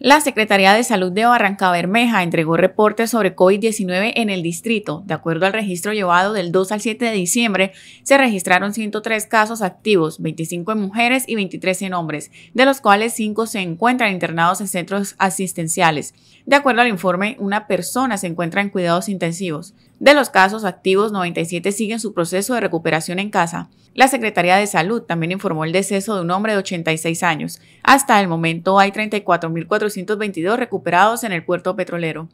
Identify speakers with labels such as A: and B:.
A: La Secretaría de Salud de Barranca Bermeja entregó reportes sobre COVID-19 en el distrito. De acuerdo al registro llevado del 2 al 7 de diciembre, se registraron 103 casos activos, 25 en mujeres y 23 en hombres, de los cuales 5 se encuentran internados en centros asistenciales. De acuerdo al informe, una persona se encuentra en cuidados intensivos. De los casos activos, 97 siguen su proceso de recuperación en casa. La Secretaría de Salud también informó el deceso de un hombre de 86 años. Hasta el momento hay 34.422 recuperados en el puerto petrolero.